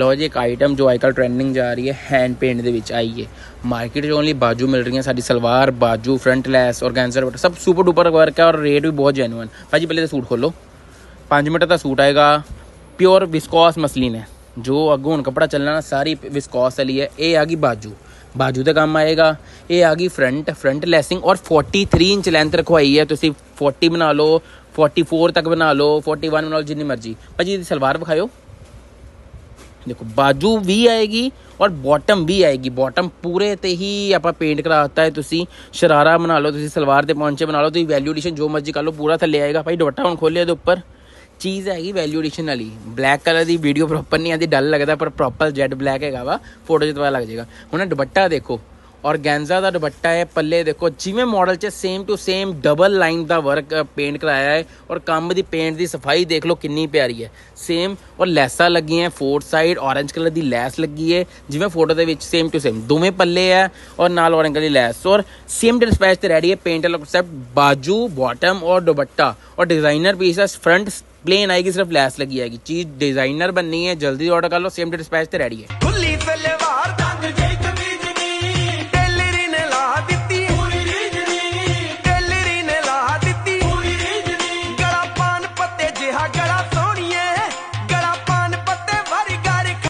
ਲੋ ਜੀ ਇੱਕ ਆਈਟਮ ਜੋ ਅੱਜਕੱਲ ਟ੍ਰੈਂਡਿੰਗ ਜਾ ਰਹੀ ਹੈ ਹੈਂਡ ਪੇਂਟ ਦੇ ਵਿੱਚ ਆਈ ਹੈ ਮਾਰਕੀਟ 'ਚ ਓਨਲੀ ਬਾਜੂ ਮਿਲ ਰਹੀਆਂ ਸਾਡੀ ਸਲਵਾਰ ਬਾਜੂ ਫਰੰਟ ਲੈਸ ਔਰਗੈਂਜ਼ਰ ਬਟ ਸਭ ਸੁਪਰ ਡੂਪਰ ਵਰਕ ਹੈ ਔਰ ਰੇਟ ਵੀ ਬਹੁਤ ਜੈਨੂਇਨ ਭਾਜੀ ਪਹਿਲੇ ਤਾਂ ਸੂਟ ਖੋਲੋ 5 ਮਿੰਟ ਦਾ ਸੂਟ ਆਏਗਾ ਪਿਓਰ ਵਿਸਕੋਸ ਮਸਲੀਨ ਹੈ ਜੋ ਅੱਗੋਂ ਹੁਣ ਕਪੜਾ ਚੱਲਣਾ ਸਾਰੀ ਵਿਸਕੋਸ ਵਾਲੀ ਹੈ ਇਹ ਆ ਗਈ ਬਾਜੂ ਬਾਜੂ ਦਾ ਕੰਮ ਆਏਗਾ ਇਹ ਆ ਗਈ ਫਰੰਟ ਫਰੰਟ ਲੈਸਿੰਗ ਔਰ 43 ਇੰਚ ਲੈਂਥ ਰਖਵਾਈ ਹੈ ਤੁਸੀਂ 40 ਬਣਾ ਲਓ 44 ਤੱਕ ਬਣਾ ਲਓ 41 ਬਣਾ ਲਓ ਜਿੰਨੀ ਮਰਜ਼ੀ ਭਾਜੀ ਇਹਦੀ ਸਲਵਾਰ ਵਿਖਾਇਓ देखो ਬਾਜੂ ਵੀ ਆਏਗੀ ਔਰ ਬਾਟਮ ਵੀ ਆਏਗੀ ਬਾਟਮ ਪੂਰੇ ਤੇ ਹੀ ਆਪਾਂ ਪੇਂਟ ਕਰਾਤਾ ਹੈ ਤੁਸੀਂ ਸ਼ਰਾਰਾ ਬਣਾ ਲਓ ਤੁਸੀਂ ਸਲਵਾਰ ਤੇ ਪੌਂਚੇ ਬਣਾ ਲਓ ਤੁਸੀਂ ਵੈਲਿਊ ਐਡੀਸ਼ਨ ਜੋ ਮਰਜ਼ੀ ਕਰ ਲਓ ਪੂਰਾ ਥੱਲੇ ਆਏਗਾ ਭਾਈ ਦੁਪੱਟਾ ਹੁਣ ਖੋਲਿਆ ਦੇ ਉੱਪਰ ਚੀਜ਼ ਹੈਗੀ ਵੈਲਿਊ ਐਡੀਸ਼ਨ ਵਾਲੀ ਬਲੈਕ ਕਲਰ ਦੀ ਵੀਡੀਓ ਪ੍ਰੋਪਰ ਨਹੀਂ ਆਂਦੀ ਡਲ ਲੱਗਦਾ ਪਰ ਪ੍ਰੋਪਰ ਜੈਡ ਬਲੈਕ ਹੈਗਾ ਵਾ ਫੋਟੋ ਜਿਤਵਾ ਲੱਗ ਜਾਏਗਾ ਹੁਣ ਦੁਪੱਟਾ ਦੇਖੋ ਔਰਗੈਂਜ਼ਾ ਦਾ ਦੁਪੱਟਾ ਹੈ ਪੱਲੇ ਦੇਖੋ ਜਿਵੇਂ ਮਾਡਲ 'ਚ same to same double line ਦਾ ਵਰਕ ਪੇਂਟ ਕਰਾਇਆ ਹੈ ਔਰ ਕੰਮ ਦੀ ਪੇਂਟ ਦੀ ਸਫਾਈ ਦੇਖ ਲਓ ਕਿੰਨੀ ਪਿਆਰੀ ਹੈ ਸੇਮ ਔਰ ਲੈਸਾਂ ਲੱਗੀਆਂ ਫੋਰ ਸਾਈਡ ਔਰੇਂਜ ਕਲਰ ਦੀ ਲੈਸ ਲੱਗੀ ਹੈ ਜਿਵੇਂ ਫੋਟੋ ਦੇ ਵਿੱਚ ਸੇਮ ਟੂ ਸੇਮ ਦੋਵੇਂ ਪੱਲੇ ਹੈ ਔਰ ਨਾਲ ਔਰੇਂਜ ਕਲਰ ਦੀ ਲੈਸ ਔਰ ਸੇਮ ਡਿਸਪੈਚ ਤੇ ਰੈਡੀ ਹੈ ਪੇਂਟ ਦਾ ਕਨਸੈਪਟ ਬਾਜੂ ਬਾਟਮ ਔਰ ਦੁਪੱਟਾ ਔਰ ਡਿਜ਼ਾਈਨਰ ਪੀਸ ਹੈ ਫਰੰਟ ਪਲੇਨ ਆਏਗੀ आएगी सिर्फ लैस लगी आएगी चीज डिजाइनर बननी है जल्दी ऑर्डर ਤੇ ਰੈਡੀ ਹੈ ਖੁੱਲੀ डिस्पैच तो ਜੇ ਕਮੀ